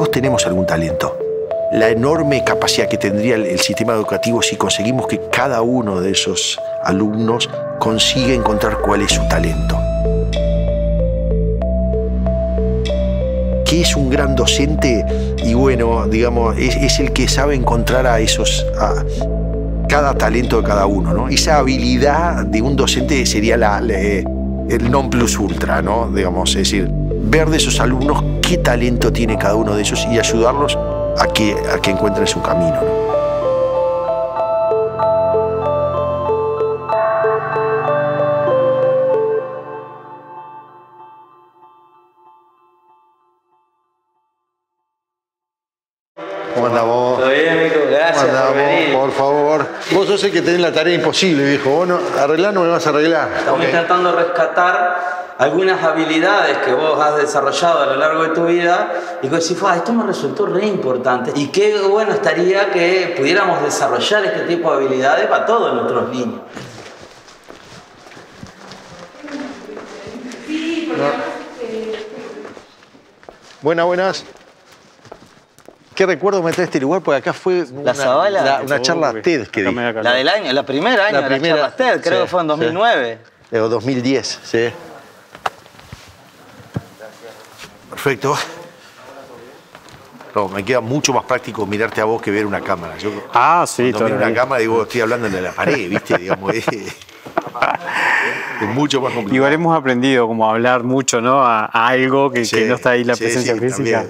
todos tenemos algún talento. La enorme capacidad que tendría el, sistema educativo si conseguimos que cada uno de esos alumnos consiga encontrar cuál es su talento. ¿Qué es un gran docente? Y bueno, digamos, es, el que sabe encontrar a esos, a, cada talento de cada uno, Esa habilidad de un docente sería la, eh, el non plus ultra, ¿no? Digamos, es decir, ver de esos alumnos qué talento tiene cada uno de ellos y ayudarlos a que, que encuentren su camino. ¿Cómo ¿Cómo Por, favor. Vos sos el que tenés la tarea imposible, viejo. Vos no, no me vas a arreglar. Estamos intentando rescatar algunas habilidades que vos has desarrollado a lo largo de tu vida y que decís, fue esto me resultó re importante y qué bueno estaría que pudiéramos desarrollar este tipo de habilidades para todos nuestros niños. Eh, buenas, buenas. ¿Qué recuerdo me trae este lugar? Porque acá fue una, una charla TED que La del año, la primera la primera, de TED, creo que fue en 2009. Eh, o 2010, sí. Perfecto. No, me queda mucho más práctico mirarte a vos que ver una cámara. Yo ah, sí, cuando miro una cámara digo, estoy hablando de la pared, ¿viste? es, mucho más complicado. Igual hemos aprendido como a hablar mucho, ¿no? A, algo que, no está ahí la presencia física.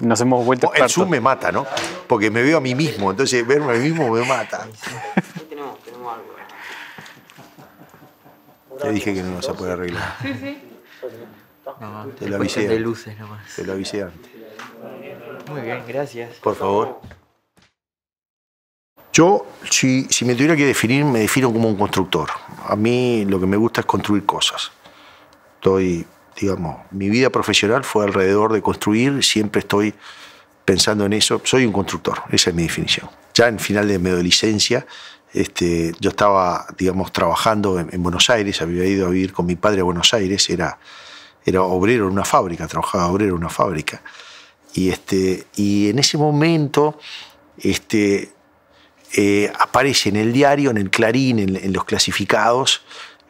nos hemos vuelto expertos. El Zoom me mata, ¿no? Porque me veo a mí mismo, entonces verme a mí mismo me mata. tenemos, tenemos algo. Ya dije que no nos se puede arreglar. Sí, sí te lo avisé. De Te lo avisé antes. Muy bien, gracias. Por favor. Yo, si, si, me tuviera que definir, me defino como un constructor. A mí lo que me gusta es construir cosas. Estoy, digamos, mi vida profesional fue alrededor de construir, siempre estoy pensando en eso. Soy un constructor, esa es mi definición. Ya en final de mi adolescencia, este, yo estaba, digamos, trabajando en, en Buenos Aires, había ido a vivir con mi padre a Buenos Aires, era era obrero en una fábrica, trabajaba obrero en una fábrica. Y, este, y en ese momento este, eh, aparece en el diario, en el Clarín, en, los clasificados,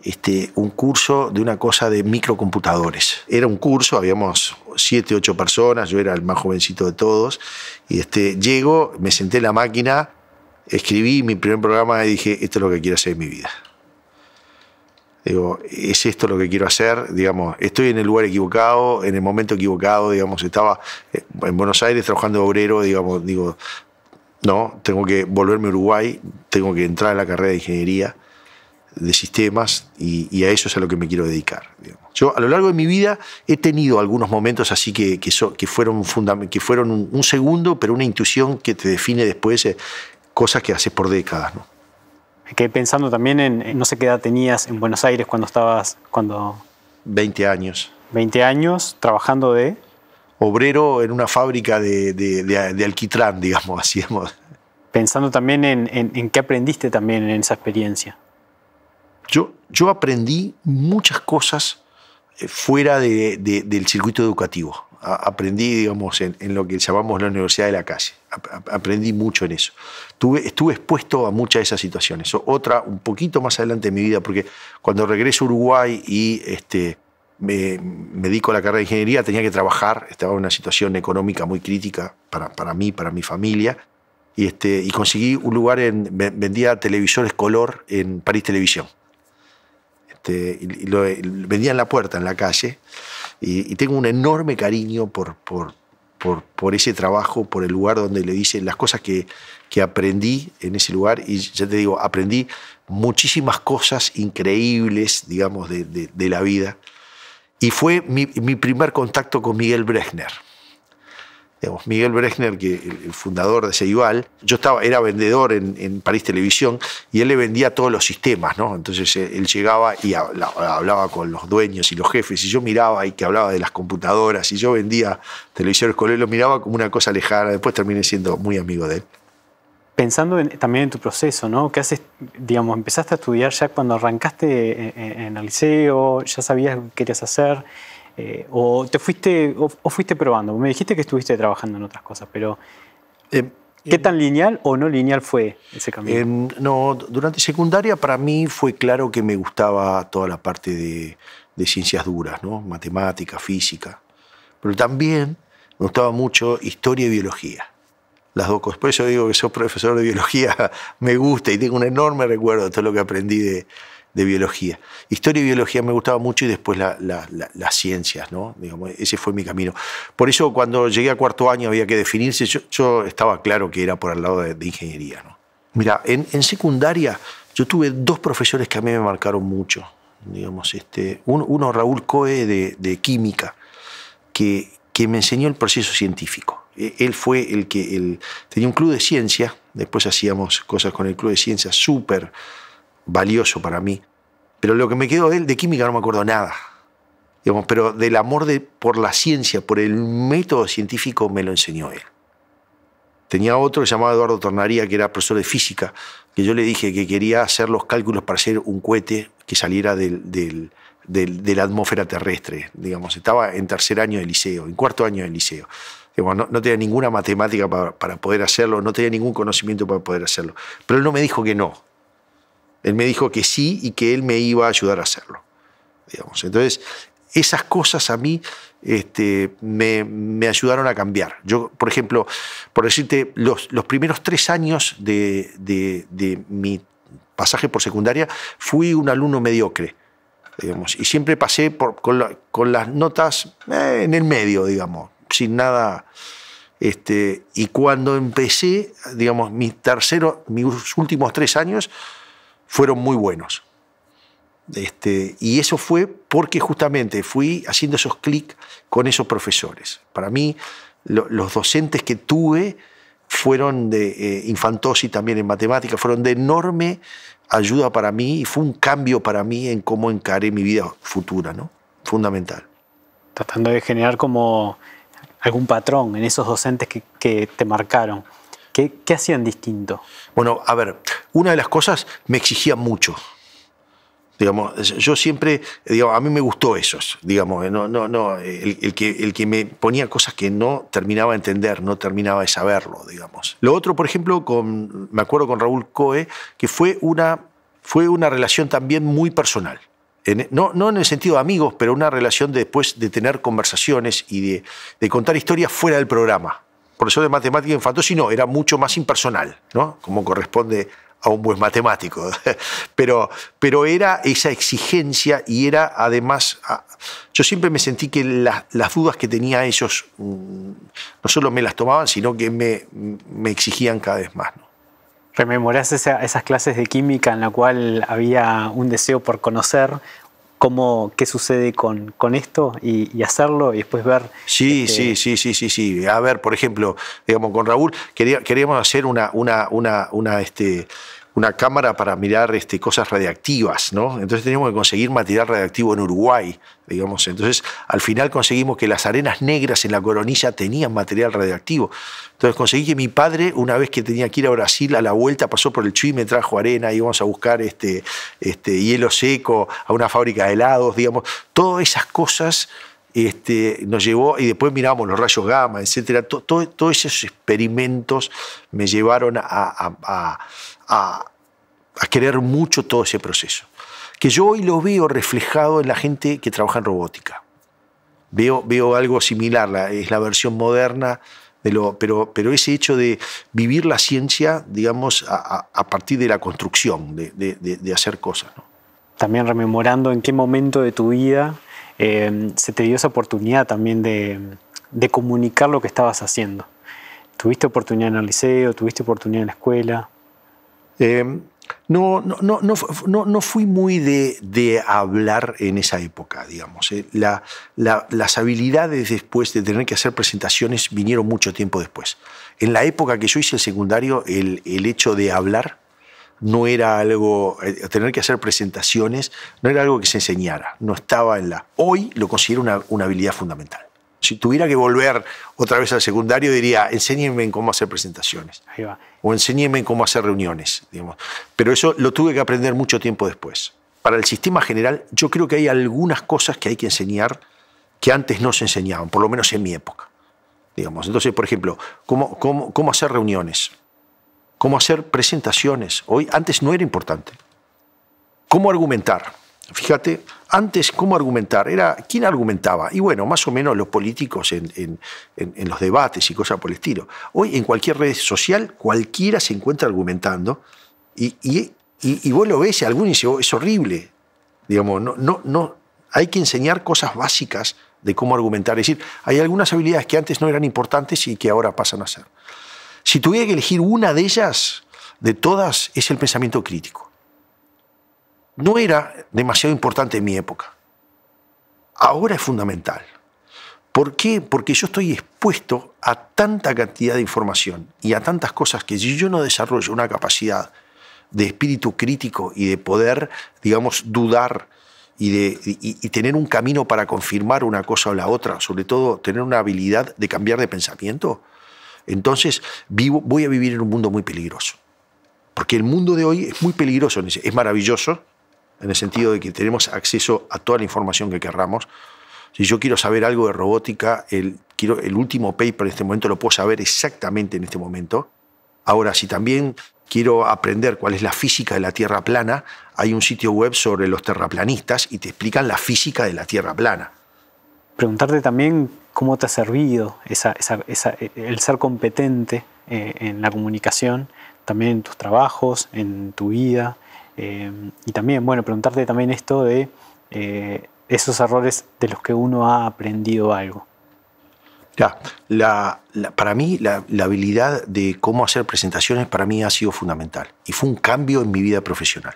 este, un curso de una cosa de microcomputadores. Era un curso, habíamos siete, ocho personas, yo era el más jovencito de todos, y este, llego, me senté en la máquina, escribí mi primer programa y dije, esto es lo que quiero hacer en mi vida. Digo, ¿es esto lo que quiero hacer? Digamos, estoy en el lugar equivocado, en el momento equivocado, digamos, estaba eh, en Buenos Aires trabajando obrero, digamos, digo, no, tengo que volverme a Uruguay, tengo que entrar en la carrera de ingeniería de sistemas y, a eso es a lo que me quiero dedicar. Yo a lo largo de mi vida he tenido algunos momentos así que, que, fueron, que fueron un, segundo, pero una intuición que te define después eh, cosas que haces por décadas. ¿no? Que pensando también en, no sé qué edad tenías en Buenos Aires cuando estabas, cuando... 20 años. 20 años trabajando de... Obrero en una fábrica de, de, alquitrán, digamos, hacíamos. Pensando también en, en, qué aprendiste también en esa experiencia. Yo, yo aprendí muchas cosas eh, fuera del circuito educativo aprendí, digamos, en, lo que llamamos la universidad de la calle. aprendí mucho en eso. Tuve, estuve expuesto a muchas de esas situaciones. Otra, un poquito más adelante en mi vida, porque cuando regreso a Uruguay y este, me, dedico a la carrera de ingeniería, tenía que trabajar, estaba en una situación económica muy crítica para, para mí, para mi familia, y, este, y conseguí un lugar en, vendía televisores color en París Televisión. Este, lo, vendía en la puerta, en la calle, y, tengo un enorme cariño por, ese trabajo, por el lugar donde le hice, las cosas que, aprendí en ese lugar. Y ya te digo, aprendí muchísimas cosas increíbles, digamos, de, la vida. Y fue mi, mi primer contacto con Miguel Brechner. Digamos, Miguel Brechner, que el, fundador de Ceibal, yo estaba, era vendedor en, París Televisión y él le vendía todos los sistemas, ¿no? Entonces eh, él llegaba y hablaba con los dueños y los jefes, y yo miraba y que hablaba de las computadoras, y yo vendía televisores con él, lo miraba como una cosa lejana, después terminé siendo muy amigo de él. Pensando también en tu proceso, ¿no? ¿Qué haces? Digamos, empezaste a estudiar ya cuando arrancaste en, eh, eh, en el liceo, ya sabías qué querías hacer. Eh, o te fuiste, o, fuiste probando. Me dijiste que estuviste trabajando en otras cosas, pero em, ¿qué tan lineal o no lineal fue ese camino? no, durante secundaria para mí fue claro que me gustaba toda la parte de, de ciencias duras, ¿no? matemática, física, pero también me gustaba mucho historia y biología. Las dos cosas. Por eso digo que soy profesor de biología, me gusta y tengo un enorme recuerdo de todo lo que aprendí de, de biología. Historia y biología me gustaba mucho y después las ciencias, ¿no? ese fue mi camino. Por eso cuando llegué a cuarto año había que definirse, yo, estaba claro que era por el lado de, ingeniería, ¿no? Mira, en, secundaria yo tuve dos profesores que a mí me marcaron mucho, digamos, este, uno, Raúl Coe de, química, que, que me enseñó el proceso científico. E, él fue el que tenía un club de ciencia, después hacíamos cosas con el club de ciencia súper valioso para mí. Pero lo que me quedó de él, de química no me acuerdo nada. Digamos, pero del amor de, por la ciencia, por el método científico, me lo enseñó él. Tenía otro que llamaba Eduardo Tornaría, que era profesor de física, que yo le dije que quería hacer los cálculos para hacer un cohete que saliera del, de la atmósfera terrestre. Digamos, estaba en tercer año de liceo, en cuarto año de liceo. no, tenía ninguna matemática para, para poder hacerlo, no tenía ningún conocimiento para poder hacerlo. Pero él no me dijo que no. Él me dijo que sí y que él me iba a ayudar a hacerlo. Digamos. Entonces, esas cosas a mí este, me, ayudaron a cambiar. Yo, por ejemplo, por decirte, los, primeros tres años de, mi pasaje por secundaria fui un alumno mediocre. Digamos, y siempre pasé por, con, las notas eh, en el medio, digamos, sin nada. Este, y cuando empecé, digamos, mis, terceros, mis últimos tres años, fueron muy buenos. Este, y eso fue porque justamente fui haciendo esos clics con esos profesores. Para mí, los docentes que tuve fueron de eh, infantos también en matemáticas, fueron de enorme ayuda para mí y fue un cambio para mí en cómo encaré mi vida futura, ¿no? Fundamental. Tratando de generar como algún patrón en esos docentes que te marcaron. ¿Qué, hacían distinto? Bueno, a ver, una de las cosas me exigía mucho. Digamos, yo siempre, digamos, a mí me gustó eso, digamos, no, no, no, el, que, el que me ponía cosas que no terminaba de entender, no terminaba de saberlo, digamos. Lo otro, por ejemplo, con, me acuerdo con Raúl Coe, que fue una, fue una relación también muy personal. no, no, en el sentido de amigos, pero una relación después de tener conversaciones y de, de contar historias fuera del programa profesor de matemática infantil, no, era mucho más impersonal, ¿no? Como corresponde a un buen matemático. Pero, pero era esa exigencia y era además, yo siempre me sentí que las dudas que tenía ellos mm, no solo me las tomaban, sino que me, exigían cada vez más. ¿no? ¿Rememorás esas clases de química en la cual había un deseo por conocer cómo, qué sucede con, con esto y, hacerlo y después ver. Sí, este, sí, sí, sí, sí, sí. A ver, por ejemplo, digamos, con Raúl queríamos hacer una, una, una, una este, una cámara para mirar este, cosas radiactivas, ¿no? Entonces teníamos que conseguir material radiactivo en Uruguay, digamos. Entonces, al final conseguimos que las arenas negras en la coronilla tenían material radiactivo. Entonces conseguí que mi padre, una vez que tenía que ir a Brasil, a la vuelta pasó por el Chuy, me trajo arena, íbamos a buscar este, este hielo seco a una fábrica de helados, digamos. Todas esas cosas este, nos llevó, y después miramos los rayos gamma, etc. todos esos experimentos me llevaron a, querer mucho todo ese proceso. Que yo hoy lo veo reflejado en la gente que trabaja en robótica. Veo, algo similar, es la versión moderna, de lo, pero, ese hecho de vivir la ciencia, digamos, a, partir de la construcción, de, hacer cosas. También rememorando en qué momento de tu vida Em, se te dio esa oportunidad también de, comunicar lo que estabas haciendo. ¿Tuviste oportunidad en el liceo? ¿Tuviste oportunidad en la escuela? Em, no, no, no, fui muy de, hablar en esa época, digamos. Eh. las habilidades después de tener que hacer presentaciones vinieron mucho tiempo después. En la época que yo hice el secundario, el, el hecho de hablar no era algo, eh, tener que hacer presentaciones, no era algo que se enseñara, no estaba en la... Hoy lo considero una, habilidad fundamental. Si tuviera que volver otra vez al secundario, diría, enséñenme cómo hacer presentaciones. O enséñenme cómo hacer reuniones. Pero eso lo tuve que aprender mucho tiempo después. Para el sistema general, yo creo que hay algunas cosas que hay que enseñar que antes no se enseñaban, por lo menos en mi época. Digamos. Entonces, por ejemplo, cómo hacer reuniones cómo hacer presentaciones. Hoy antes no era importante. ¿Cómo argumentar? Fíjate, antes cómo argumentar, era quién argumentaba. Y bueno, más o menos los políticos en, en, en, los debates y cosas por el estilo. Hoy en cualquier red social cualquiera se encuentra argumentando y, y, y, vos lo ves y alguno dice, oh, es horrible. Digamos, no, no, no, hay que enseñar cosas básicas de cómo argumentar. Es decir, hay algunas habilidades que antes no eran importantes y que ahora pasan a ser. Si tuviera que elegir una de ellas, de todas, es el pensamiento crítico. No era demasiado importante en mi época. Ahora es fundamental. ¿Por qué? Porque yo estoy expuesto a tanta cantidad de información y a tantas cosas que si yo no desarrollo una capacidad de espíritu crítico y de poder, digamos, dudar y, tener un camino para confirmar una cosa o la otra, sobre todo tener una habilidad de cambiar de pensamiento, entonces vivo, voy a vivir en un mundo muy peligroso. Porque el mundo de hoy es muy peligroso, es maravilloso, en el sentido de que tenemos acceso a toda la información que querramos. Si yo quiero saber algo de robótica, el, quiero, el último paper en este momento lo puedo saber exactamente en este momento. Ahora, si también quiero aprender cuál es la física de la Tierra plana, hay un sitio web sobre los terraplanistas y te explican la física de la Tierra plana. Preguntarte también cómo te ha servido e, el ser competente eh, en la comunicación, también en tus trabajos, en tu vida. Eh, y también, bueno, preguntarte también esto de eh, esos errores de los que uno ha aprendido algo. para mí la, la, habilidad de cómo hacer presentaciones para mí ha sido fundamental y fue un cambio en mi vida profesional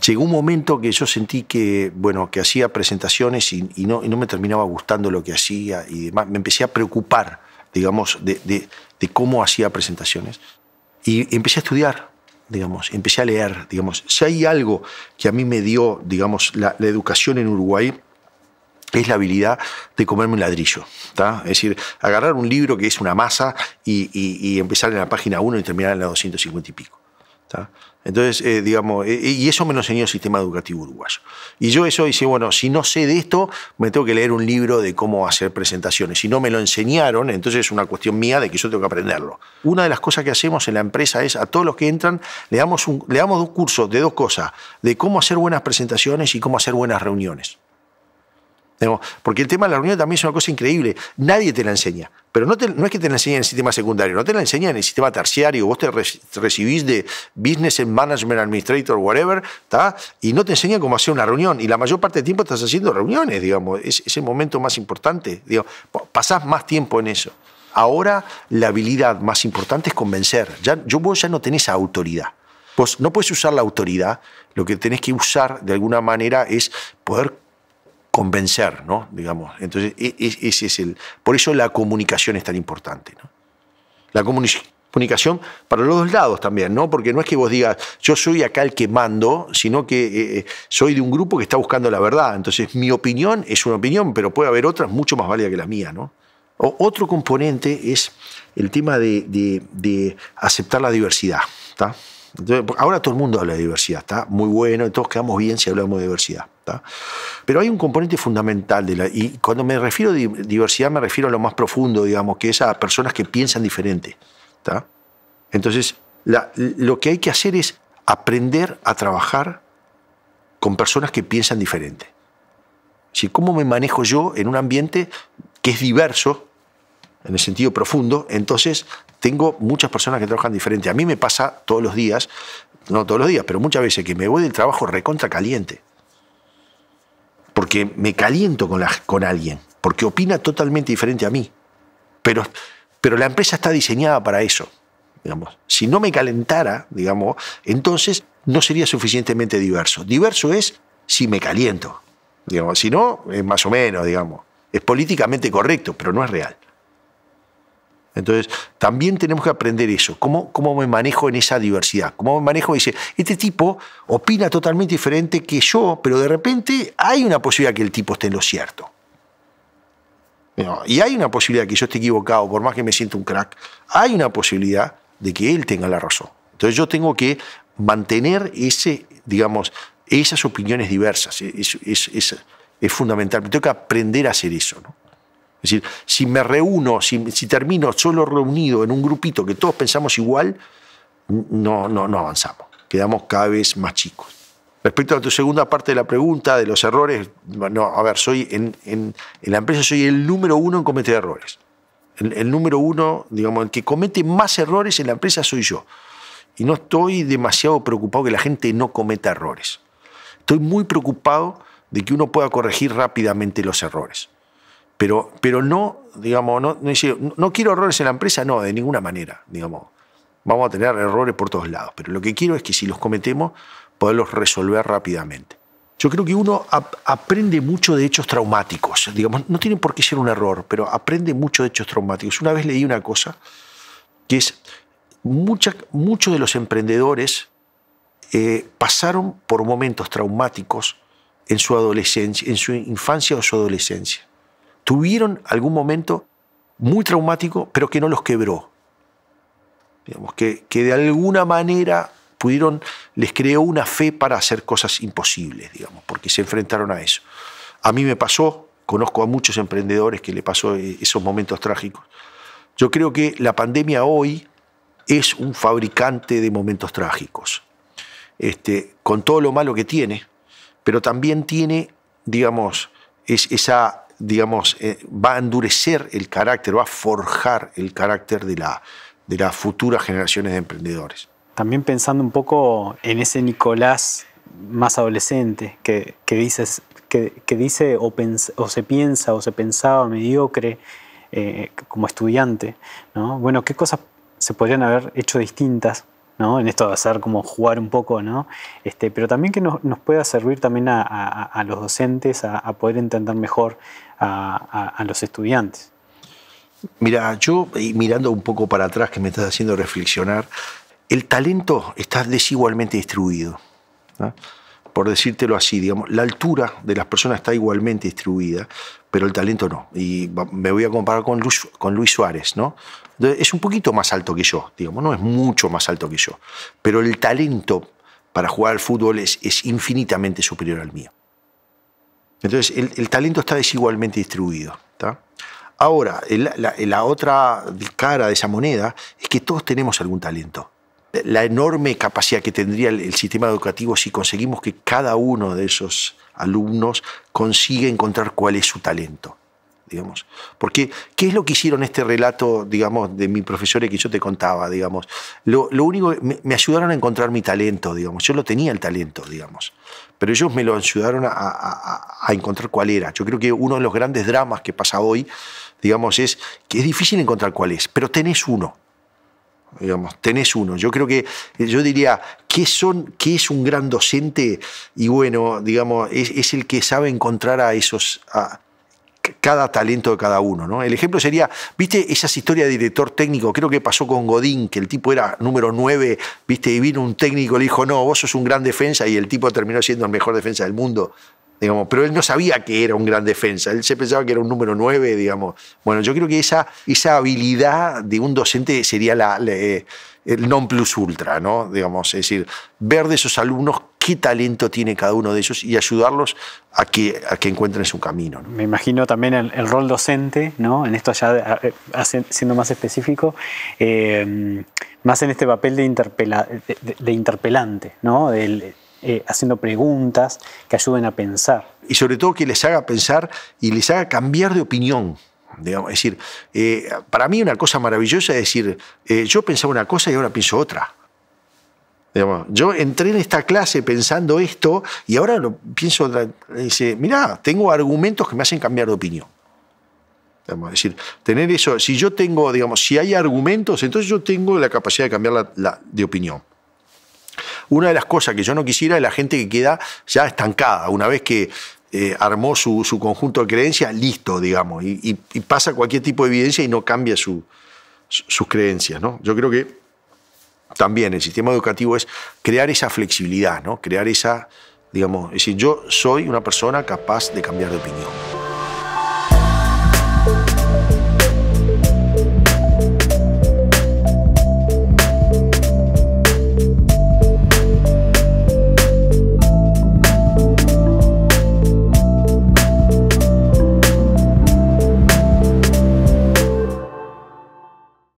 llegó un momento que yo sentí que, bueno, que hacía presentaciones y, no, no, me terminaba gustando lo que hacía y demás. Me empecé a preocupar, digamos, de, de, cómo hacía presentaciones. Y empecé a estudiar, digamos, empecé a leer, digamos. Si hay algo que a mí me dio, digamos, la, educación en Uruguay, es la habilidad de comerme un ladrillo. Es decir, agarrar un libro que es una masa y, y empezar en la página 1 y terminar en la 250 y pico. ¿tá? Entonces, eh, digamos, eh, eh, y eso me lo enseñó el sistema educativo uruguayo. Y yo eso hice, bueno, si no sé de esto, me tengo que leer un libro de cómo hacer presentaciones. Si no me lo enseñaron, entonces es una cuestión mía de que yo tengo que aprenderlo. Una de las cosas que hacemos en la empresa es a todos los que entran, le damos, un, le damos un curso de dos cosas, de cómo hacer buenas presentaciones y cómo hacer buenas reuniones. Porque el tema de la reunión también es una cosa increíble. Nadie te la enseña. Pero no, no es que te la enseñen en el sistema secundario, no te la enseñan en el sistema terciario. Vos te recibís de Business and Management Administrator, whatever, y no te enseñan cómo hacer una reunión. Y la mayor parte del tiempo estás haciendo reuniones, digamos. Es, el momento más importante. Digo, pasás más tiempo en eso. Ahora la habilidad más importante es convencer. Ya, yo, vos ya no tenés autoridad. Vos no puedes usar la autoridad. Lo que tenés que usar de alguna manera es poder convencer, ¿no? Digamos. Entonces, e, e, ese es el. Por eso la comunicación es tan importante, ¿no? La comunicación para los dos lados también, ¿no? Porque no es que vos digas, yo soy acá el que mando, sino que eh, eh, soy de un grupo que está buscando la verdad. Entonces, mi opinión es una opinión, pero puede haber otras mucho más válidas que la mía, ¿no? otro componente es el tema de, aceptar la diversidad, ¿está? Ahora todo el mundo habla de diversidad, está muy bueno, todos quedamos bien si hablamos de diversidad. Pero hay un componente fundamental, de la, y cuando me refiero a diversidad me refiero a lo más profundo, digamos, que es a personas que piensan diferente. Entonces, lo que hay que hacer es aprender a trabajar con personas que piensan diferente. Si, ¿Cómo me manejo yo en un ambiente que es diverso, en el sentido profundo? Entonces, tengo muchas personas que trabajan diferente. A mí me pasa todos los días, no todos los días, pero muchas veces que me voy del trabajo recontra caliente porque me caliento con, con alguien, porque opina totalmente diferente a mí. Pero, pero la empresa está diseñada para eso. Digamos. Si no me calentara, digamos, entonces no sería suficientemente diverso. Diverso es si me caliento. Digamos. Si no, es más o menos, digamos. Es políticamente correcto, pero no es real. Entonces, también tenemos que aprender eso, cómo, cómo me manejo en esa diversidad, cómo me manejo, dice, este tipo opina totalmente diferente que yo, pero de repente hay una posibilidad que el tipo esté en lo cierto. y hay una posibilidad que yo esté equivocado, por más que me sienta un crack, hay una posibilidad de que él tenga la razón. Entonces yo tengo que mantener ese, digamos, esas opiniones diversas, es, es, es, es fundamental, tengo que aprender a hacer eso. Es decir, si me reúno, si, termino solo reunido en un grupito que todos pensamos igual, no, no, no avanzamos. Quedamos cada vez más chicos. Respecto a tu segunda parte de la pregunta, de los errores, no, a ver, soy en, en, la empresa soy el número uno en cometer errores. El, el, número uno, digamos, el que comete más errores en la empresa soy yo. Y no estoy demasiado preocupado que la gente no cometa errores. Estoy muy preocupado de que uno pueda corregir rápidamente los errores. Pero, no, digamos, no, quiero errores en la empresa, no, de ninguna manera, digamos. Vamos a tener errores por todos lados, pero lo que quiero es que si los cometemos, poderlos resolver rápidamente. Yo creo que uno aprende mucho de hechos traumáticos. Digamos, no tienen por qué ser un error, pero aprende mucho de hechos traumáticos. Una vez leí una cosa que es, muchos de los emprendedores eh, pasaron por momentos traumáticos en su adolescencia, en su infancia o su adolescencia tuvieron algún momento muy traumático, pero que no los quebró. Digamos, que, que de alguna manera pudieron, les creó una fe para hacer cosas imposibles, digamos, porque se enfrentaron a eso. A mí me pasó, conozco a muchos emprendedores que le pasó eh, esos momentos trágicos. Yo creo que la pandemia hoy es un fabricante de momentos trágicos, este, con todo lo malo que tiene, pero también tiene, digamos, es esa digamos, eh, va a endurecer el carácter, va a forjar el carácter de, la, de las futuras generaciones de emprendedores. También pensando un poco en ese Nicolás más adolescente que, que dices, que, que dice o, o, se piensa o se pensaba mediocre eh, como estudiante. ¿no? Bueno, ¿qué cosas se podrían haber hecho distintas en esto de hacer como jugar un poco, ¿no? Este, pero también que nos, pueda servir también a, los docentes a, poder entender mejor a, los estudiantes. Mira, yo mirando un poco para atrás que me estás haciendo reflexionar, el talento está desigualmente distribuido por decírtelo así, digamos, la altura de las personas está igualmente distribuida, pero el talento no. Y me voy a comparar con Luis, con Luis Suárez, ¿no? Es un poquito más alto que yo, digamos, no es mucho más alto que yo, pero el talento para jugar al fútbol es, es infinitamente superior al mío. Entonces, el, talento está desigualmente distribuido. está Ahora, la otra cara de esa moneda es que todos tenemos algún talento la enorme capacidad que tendría el, sistema educativo si conseguimos que cada uno de esos alumnos consiga encontrar cuál es su talento. Digamos. Porque, ¿qué es lo que hicieron este relato, digamos, de mis profesores que yo te contaba, digamos? Lo, único, me, ayudaron a encontrar mi talento, digamos. Yo lo tenía el talento, digamos. Pero ellos me lo ayudaron a, a encontrar cuál era. Yo creo que uno de los grandes dramas que pasa hoy, digamos, es que es difícil encontrar cuál es, pero tenés uno tenés uno. Yo creo que, yo diría, ¿qué, son, qué es un gran docente? Y bueno, digamos, es, el que sabe encontrar a esos, a, cada talento de cada uno. ¿no? El ejemplo sería, viste, esas historias de director técnico, creo que pasó con Godín, que el tipo era número 9, viste, y vino un técnico, le dijo, no, vos sos un gran defensa, y el tipo terminó siendo el mejor defensa del mundo. Digamos, pero él no sabía que era un gran defensa, él se pensaba que era un número 9, digamos. Bueno, yo creo que esa, esa habilidad de un docente sería la, eh, el non plus ultra, ¿no? Digamos, es decir, ver de esos alumnos qué talento tiene cada uno de ellos y ayudarlos a que, a que encuentren su camino. Me imagino también el, rol docente, ¿no? En esto ya eh, siendo más específico, eh, más en este papel de, interpela, interpelante, ¿no? Eh, haciendo preguntas que ayuden a pensar. Y sobre todo que les haga pensar y les haga cambiar de opinión. Digamos. Es decir, eh, para mí una cosa maravillosa es decir, eh, yo pensaba una cosa y ahora pienso otra. yo entré en esta clase pensando esto y ahora lo pienso otra. Dice, mira, tengo argumentos que me hacen cambiar de opinión. es decir, tener eso, si yo tengo, digamos, si hay argumentos, entonces yo tengo la capacidad de cambiar de opinión. Una de las cosas que yo no quisiera es la gente que queda ya estancada, una vez que eh, armó su, conjunto de creencias, listo, digamos, y, pasa cualquier tipo de evidencia y no cambia sus creencias. Yo creo que también el sistema educativo es crear esa flexibilidad, crear esa, digamos, es decir, yo soy una persona capaz de cambiar de opinión.